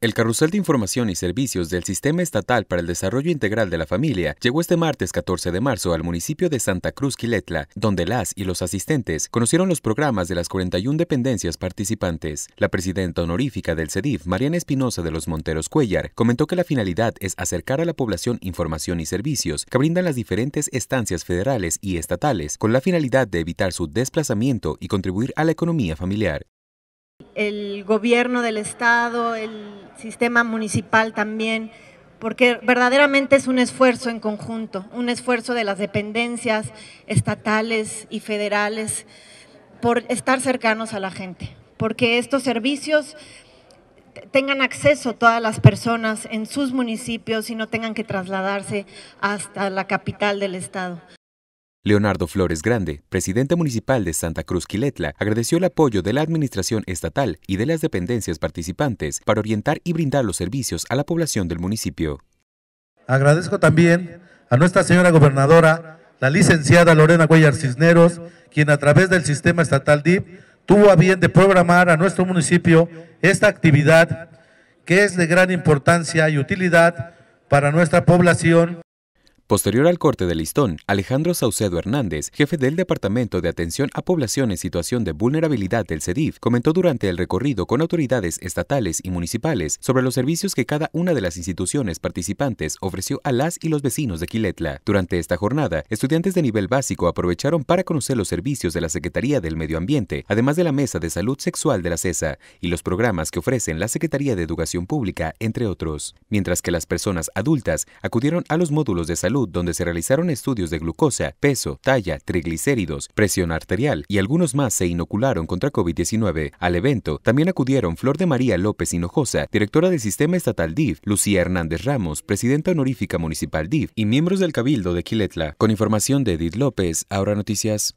El carrusel de información y servicios del Sistema Estatal para el Desarrollo Integral de la Familia llegó este martes 14 de marzo al municipio de Santa Cruz Quiletla, donde las y los asistentes conocieron los programas de las 41 dependencias participantes. La presidenta honorífica del CEDIF, Mariana Espinosa de los Monteros Cuellar, comentó que la finalidad es acercar a la población información y servicios que brindan las diferentes estancias federales y estatales, con la finalidad de evitar su desplazamiento y contribuir a la economía familiar. El gobierno del Estado, el sistema municipal también, porque verdaderamente es un esfuerzo en conjunto, un esfuerzo de las dependencias estatales y federales por estar cercanos a la gente, porque estos servicios tengan acceso todas las personas en sus municipios y no tengan que trasladarse hasta la capital del estado. Leonardo Flores Grande, presidente municipal de Santa Cruz Quiletla, agradeció el apoyo de la administración estatal y de las dependencias participantes para orientar y brindar los servicios a la población del municipio. Agradezco también a nuestra señora gobernadora, la licenciada Lorena Cuellar Cisneros, quien a través del sistema estatal DIP tuvo a bien de programar a nuestro municipio esta actividad que es de gran importancia y utilidad para nuestra población. Posterior al corte de listón, Alejandro Saucedo Hernández, jefe del Departamento de Atención a Población en Situación de Vulnerabilidad del CEDIF, comentó durante el recorrido con autoridades estatales y municipales sobre los servicios que cada una de las instituciones participantes ofreció a las y los vecinos de Quiletla. Durante esta jornada, estudiantes de nivel básico aprovecharon para conocer los servicios de la Secretaría del Medio Ambiente, además de la Mesa de Salud Sexual de la CESA y los programas que ofrecen la Secretaría de Educación Pública, entre otros. Mientras que las personas adultas acudieron a los módulos de salud donde se realizaron estudios de glucosa, peso, talla, triglicéridos, presión arterial y algunos más se inocularon contra COVID-19. Al evento también acudieron Flor de María López Hinojosa, directora del Sistema Estatal DIF, Lucía Hernández Ramos, presidenta honorífica municipal DIF y miembros del Cabildo de Quiletla. Con información de Edith López, ahora noticias.